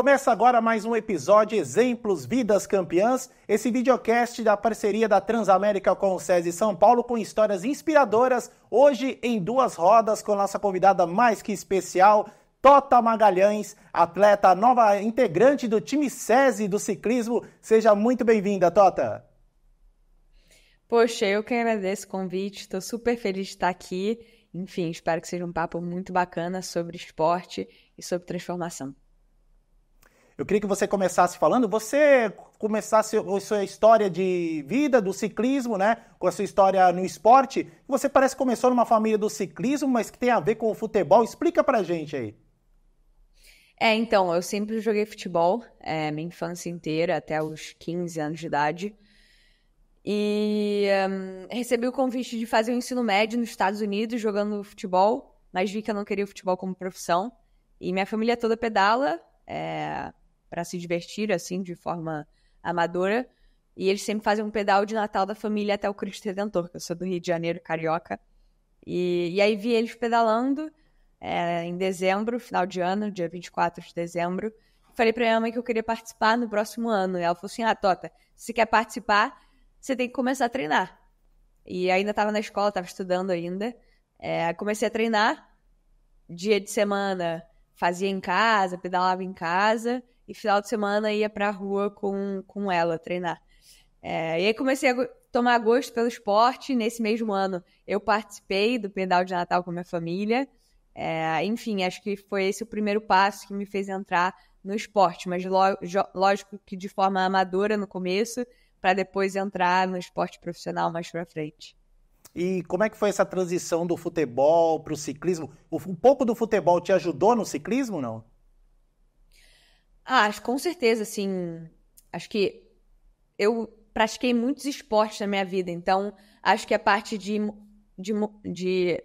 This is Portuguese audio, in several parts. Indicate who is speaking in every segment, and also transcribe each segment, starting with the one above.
Speaker 1: Começa agora mais um episódio Exemplos Vidas Campeãs, esse videocast da parceria da Transamérica com o SESI São Paulo com histórias inspiradoras, hoje em duas rodas com nossa convidada mais que especial, Tota Magalhães, atleta nova integrante do time SESI do ciclismo. Seja muito bem-vinda, Tota.
Speaker 2: Poxa, eu que agradeço o convite, estou super feliz de estar aqui. Enfim, espero que seja um papo muito bacana sobre esporte e sobre transformação.
Speaker 1: Eu queria que você começasse falando, você começasse a sua história de vida do ciclismo, né? Com a sua história no esporte. Você parece que começou numa família do ciclismo, mas que tem a ver com o futebol. Explica pra gente aí.
Speaker 2: É, então, eu sempre joguei futebol, é, minha infância inteira, até os 15 anos de idade. E um, recebi o convite de fazer o um ensino médio nos Estados Unidos, jogando futebol, mas vi que eu não queria o futebol como profissão. E minha família toda pedala, é, para se divertir, assim, de forma amadora. E eles sempre fazem um pedal de Natal da família até o Cristo Redentor, que eu sou do Rio de Janeiro, carioca. E, e aí vi eles pedalando é, em dezembro, final de ano, dia 24 de dezembro. Falei pra minha mãe que eu queria participar no próximo ano. E ela falou assim: Ah, Tota, se quer participar, você tem que começar a treinar. E ainda estava na escola, estava estudando ainda. É, comecei a treinar. Dia de semana fazia em casa, pedalava em casa e final de semana ia pra rua com, com ela treinar. É, e aí comecei a tomar gosto pelo esporte. Nesse mesmo ano, eu participei do pedal de Natal com minha família. É, enfim, acho que foi esse o primeiro passo que me fez entrar no esporte, mas lógico que de forma amadora no começo, para depois entrar no esporte profissional mais para frente. E como é que foi
Speaker 1: essa transição do futebol para o ciclismo? Um pouco do futebol te ajudou no ciclismo, não?
Speaker 2: Ah, acho com certeza, assim. Acho que eu pratiquei muitos esportes na minha vida, então acho que a parte de, de, de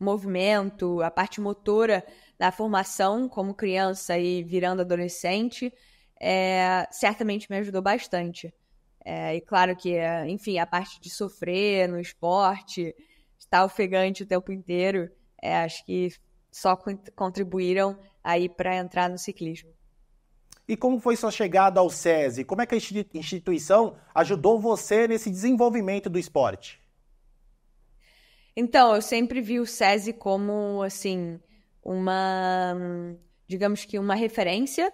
Speaker 2: movimento, a parte motora da formação como criança e virando adolescente, é, certamente me ajudou bastante. É, e claro que, é, enfim, a parte de sofrer no esporte, estar ofegante o tempo inteiro, é, acho que só contribuíram aí para entrar no ciclismo.
Speaker 1: E como foi sua chegada ao SESI? Como é que a instituição ajudou você nesse desenvolvimento do esporte?
Speaker 2: Então, eu sempre vi o SESI como, assim, uma, digamos que uma referência,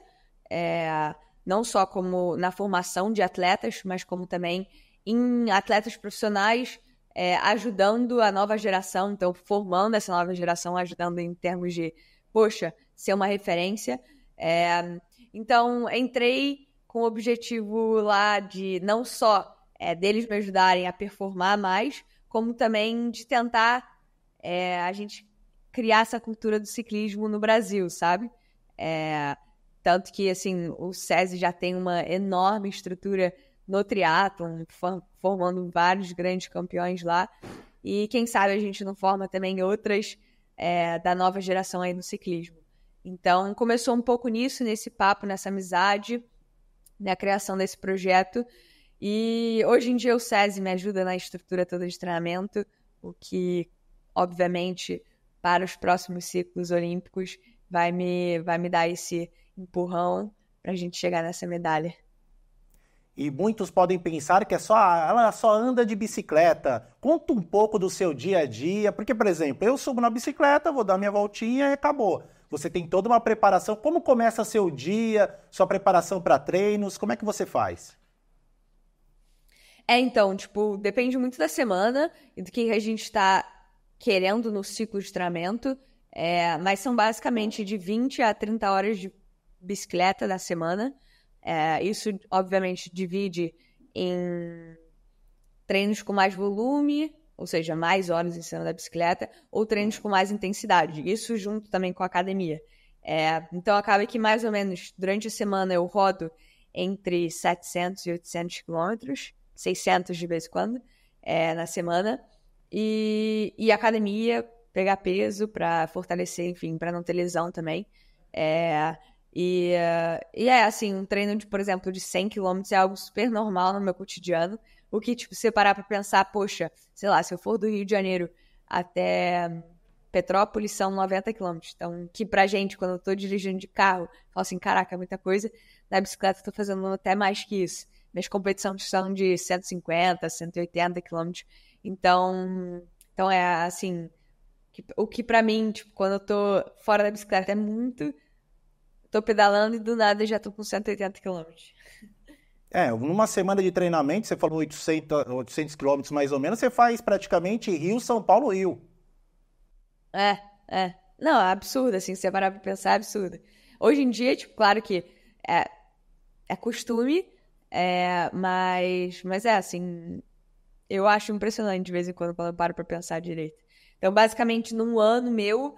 Speaker 2: é, não só como na formação de atletas, mas como também em atletas profissionais, é, ajudando a nova geração, então formando essa nova geração, ajudando em termos de, poxa, ser uma referência. É, então, entrei com o objetivo lá de não só é, deles me ajudarem a performar mais, como também de tentar é, a gente criar essa cultura do ciclismo no Brasil, sabe? É, tanto que, assim, o SESI já tem uma enorme estrutura no triatlon, formando vários grandes campeões lá. E quem sabe a gente não forma também outras é, da nova geração aí no ciclismo. Então, começou um pouco nisso, nesse papo, nessa amizade, na criação desse projeto. E hoje em dia o SESI me ajuda na estrutura toda de treinamento, o que, obviamente, para os próximos ciclos olímpicos vai me, vai me dar esse empurrão para a gente chegar nessa medalha.
Speaker 1: E muitos podem pensar que é só ela só anda de bicicleta. Conta um pouco do seu dia a dia, porque por exemplo, eu subo na bicicleta, vou dar minha voltinha e acabou. Você tem toda uma preparação. Como começa seu dia, sua preparação para treinos? Como é que você faz?
Speaker 2: É, então, tipo, depende muito da semana e do que a gente está querendo no ciclo de treinamento. É, mas são basicamente de 20 a 30 horas de bicicleta na semana. É, isso, obviamente, divide em treinos com mais volume, ou seja, mais horas em cima da bicicleta, ou treinos com mais intensidade. Isso junto também com a academia. É, então acaba que mais ou menos durante a semana eu rodo entre 700 e 800 quilômetros, 600 de vez em quando, é, na semana. E, e academia, pegar peso para fortalecer, enfim, para não ter lesão também. É, e, e é assim, um treino, de, por exemplo, de 100 quilômetros é algo super normal no meu cotidiano. O que, tipo, você parar pra pensar, poxa, sei lá, se eu for do Rio de Janeiro até Petrópolis são 90 quilômetros. Então, que pra gente, quando eu tô dirigindo de carro, falo assim, caraca, muita coisa. Na bicicleta eu tô fazendo até mais que isso. Minhas competições são de 150, 180 quilômetros. Então, então é assim, o que para mim, tipo, quando eu tô fora da bicicleta é muito. Tô pedalando e do nada já tô com 180 quilômetros.
Speaker 1: É, numa semana de treinamento, você falou 800, quilômetros mais ou menos, você faz praticamente Rio, São Paulo, Rio.
Speaker 2: É, é. Não, é absurdo, assim, você parar pra pensar, é absurdo. Hoje em dia, tipo, claro que é, é costume, é, mas, mas é, assim, eu acho impressionante de vez em quando quando eu paro pra pensar direito. Então, basicamente, num ano meu,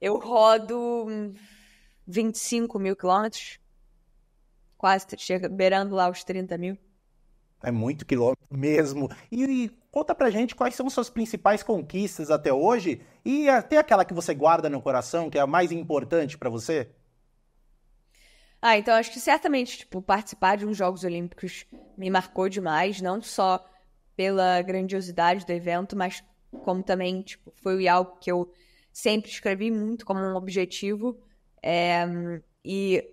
Speaker 2: eu rodo 25 mil quilômetros, quase chega beirando lá os 30 mil.
Speaker 1: É muito quilômetro mesmo. E, e conta pra gente quais são suas principais conquistas até hoje e até aquela que você guarda no coração, que é a mais importante para você.
Speaker 2: Ah, então acho que certamente, tipo, participar de uns Jogos Olímpicos me marcou demais, não só pela grandiosidade do evento, mas como também, tipo, foi algo que eu sempre escrevi muito como um objetivo. É, e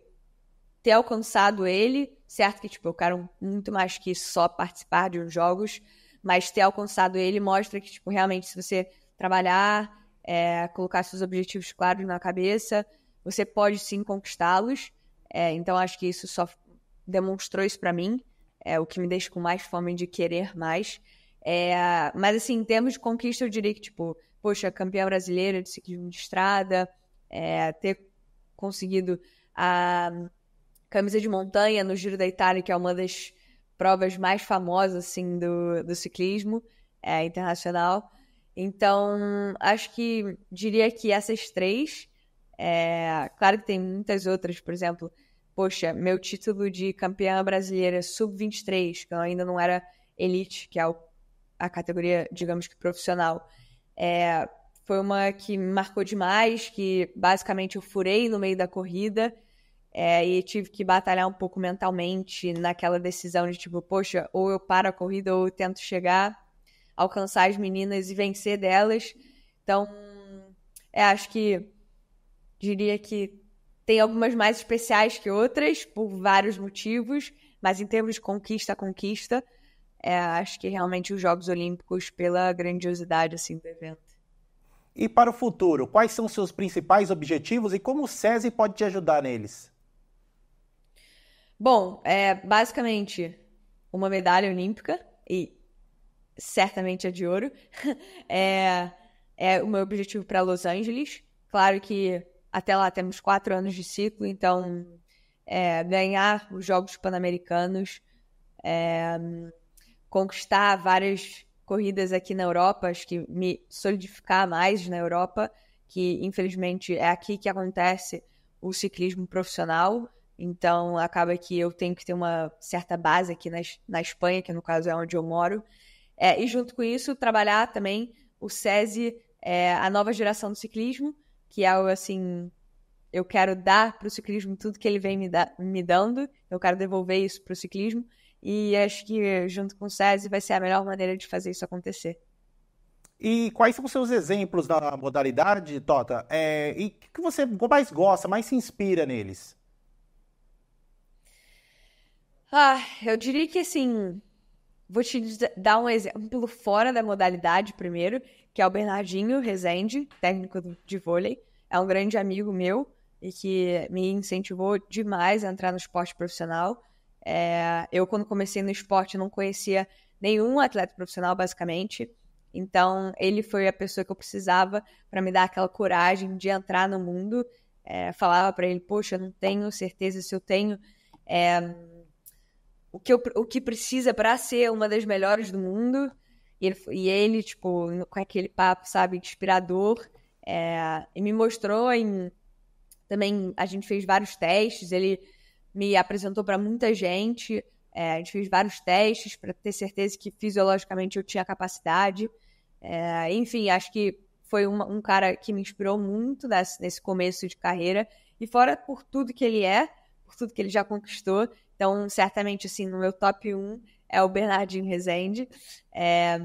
Speaker 2: ter alcançado ele, certo que tipo, eu quero muito mais que só participar de uns jogos, mas ter alcançado ele mostra que tipo, realmente se você trabalhar, é, colocar seus objetivos claros na cabeça, você pode sim conquistá-los. É, então acho que isso só demonstrou isso para mim, é o que me deixa com mais fome de querer mais. É, mas assim, em termos de conquista, eu diria que tipo, poxa, campeã brasileira de ciclismo de estrada, é, ter conseguido a Camisa de montanha no Giro da Itália, que é uma das provas mais famosas assim do, do ciclismo é, internacional. Então, acho que diria que essas três, é, claro que tem muitas outras, por exemplo, poxa, meu título de campeã brasileira sub-23, que eu ainda não era elite, que é a categoria, digamos que profissional, é, foi uma que me marcou demais, que basicamente eu furei no meio da corrida é, e tive que batalhar um pouco mentalmente naquela decisão de tipo, poxa, ou eu paro a corrida ou eu tento chegar, alcançar as meninas e vencer delas. Então, é, acho que diria que tem algumas mais especiais que outras, por vários motivos, mas em termos de conquista, conquista, é, acho que realmente os Jogos Olímpicos, pela grandiosidade assim, do evento.
Speaker 1: E para o futuro, quais são seus principais objetivos e como o SESI pode te ajudar neles?
Speaker 2: Bom, é basicamente uma medalha olímpica e certamente a é de ouro. é, é o meu objetivo para Los Angeles. Claro que até lá temos quatro anos de ciclo, então é, ganhar os Jogos Pan-Americanos, é, conquistar várias corridas aqui na Europa, acho que me solidificar mais na Europa, que infelizmente é aqui que acontece o ciclismo profissional. Então, acaba que eu tenho que ter uma certa base aqui na, na Espanha, que no caso é onde eu moro. É, e junto com isso, trabalhar também o SESI, é, a nova geração do ciclismo, que é o assim. Eu quero dar para o ciclismo tudo que ele vem me, da, me dando, eu quero devolver isso para o ciclismo. E acho que junto com o SESI vai ser a melhor maneira de fazer isso acontecer. E quais são os
Speaker 1: seus exemplos da modalidade, Tota? É, e o que você mais gosta, mais se inspira neles?
Speaker 2: Ah, eu diria que assim. Vou te dar um exemplo fora da modalidade primeiro, que é o Bernardinho Rezende, técnico de vôlei. É um grande amigo meu e que me incentivou demais a entrar no esporte profissional. É, eu, quando comecei no esporte, não conhecia nenhum atleta profissional, basicamente. Então, ele foi a pessoa que eu precisava para me dar aquela coragem de entrar no mundo. É, falava para ele: Poxa, eu não tenho certeza se eu tenho. É, o que, eu, o que precisa para ser uma das melhores do mundo. E ele, e ele, tipo, com aquele papo, sabe, inspirador. É, e me mostrou em. Também a gente fez vários testes, ele me apresentou para muita gente. É, a gente fez vários testes para ter certeza que fisiologicamente eu tinha capacidade. É, enfim, acho que foi uma, um cara que me inspirou muito nesse, nesse começo de carreira. E fora por tudo que ele é, por tudo que ele já conquistou então, certamente, assim, no meu top 1 é o Bernardinho Rezende. É,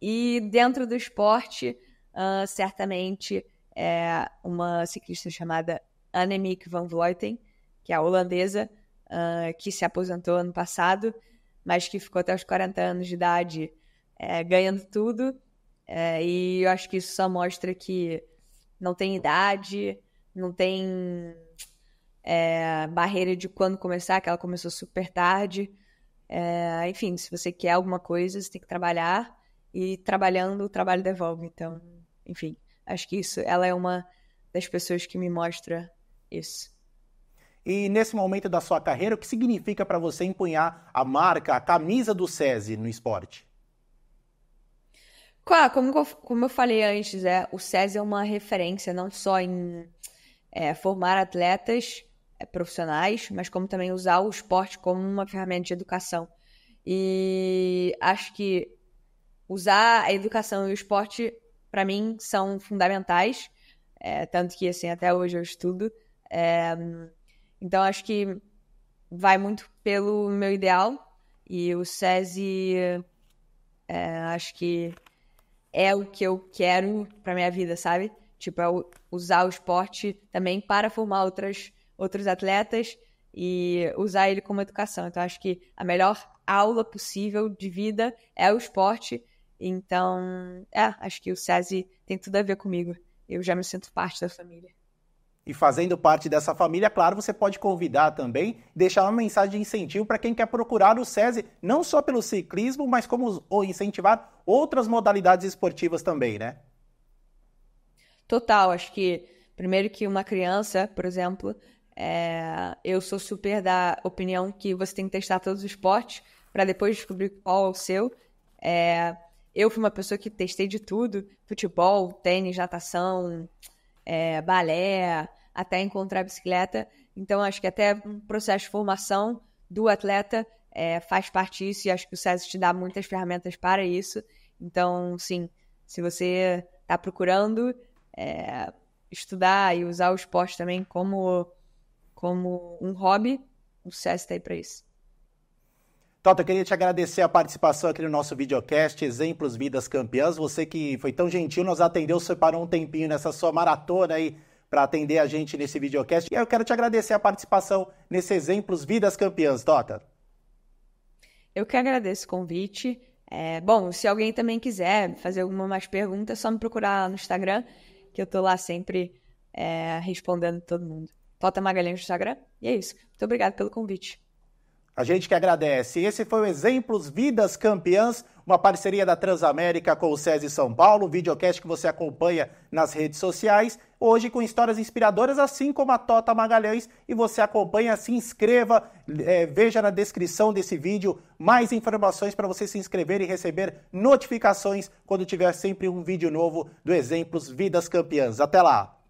Speaker 2: e dentro do esporte, uh, certamente, é uma ciclista chamada Annemiek van Vleuten, que é a holandesa, uh, que se aposentou ano passado, mas que ficou até os 40 anos de idade é, ganhando tudo. É, e eu acho que isso só mostra que não tem idade, não tem é, barreira de quando começar, que ela começou super tarde. É, enfim, se você quer alguma coisa, você tem que trabalhar. E trabalhando, o trabalho devolve. Então, enfim, acho que isso. Ela é uma das pessoas que me mostra isso.
Speaker 1: E nesse momento da sua carreira, o que significa para você empunhar a marca, a camisa do SESI no esporte?
Speaker 2: Como, como eu falei antes, é, o SESI é uma referência não só em é, formar atletas, eh, profissionais, mas como também usar o esporte como uma ferramenta de educação. E acho que usar a educação e o esporte, para mim, são fundamentais, é, tanto que assim, até hoje eu estudo. É, então acho que vai muito pelo meu ideal, e o SESI, é, acho que é o que eu quero para minha vida, sabe? Tipo, é usar o esporte também para formar outras outros atletas e usar ele como educação. Então, acho que a melhor aula possível de vida é o esporte. Então, é, acho que o SESI tem tudo a ver comigo. Eu já me sinto parte da família.
Speaker 1: E fazendo parte dessa família, claro, você pode convidar também, deixar uma mensagem de incentivo para quem quer procurar o SESI, não só pelo ciclismo, mas como incentivar outras modalidades esportivas também, né?
Speaker 2: Total, acho que primeiro que uma criança, por exemplo, é, eu sou super da opinião que você tem que testar todos os esportes para depois descobrir qual é o seu. É, eu fui uma pessoa que testei de tudo: futebol, tênis, natação, é, balé, até encontrar bicicleta. Então, acho que até um processo de formação do atleta é, faz parte disso e acho que o SESI te dá muitas ferramentas para isso. Então, sim, se você está procurando é, estudar e usar o esporte também como como um hobby, o CS está aí para isso.
Speaker 1: Tota, eu queria te agradecer a participação aqui no nosso videocast Exemplos Vidas Campeãs. Você que foi tão gentil, nos atendeu, separou um tempinho nessa sua maratona aí para atender a gente nesse videocast. E eu quero te agradecer a participação nesse Exemplos Vidas Campeãs, Tota.
Speaker 2: Eu que agradeço o convite. É, bom, se alguém também quiser fazer alguma mais pergunta, é só me procurar lá no Instagram, que eu estou lá sempre é, respondendo todo mundo. Tota Magalhães no Instagram. E é isso. Muito obrigado pelo convite.
Speaker 1: A gente que agradece. Esse foi o Exemplos Vidas Campeãs, uma parceria da Transamérica com o SESI São Paulo, um videocast que você acompanha nas redes sociais. Hoje com histórias inspiradoras, assim como a Tota Magalhães. E você acompanha, se inscreva, é, veja na descrição desse vídeo mais informações para você se inscrever e receber notificações quando tiver sempre um vídeo novo do Exemplos Vidas Campeãs. Até lá!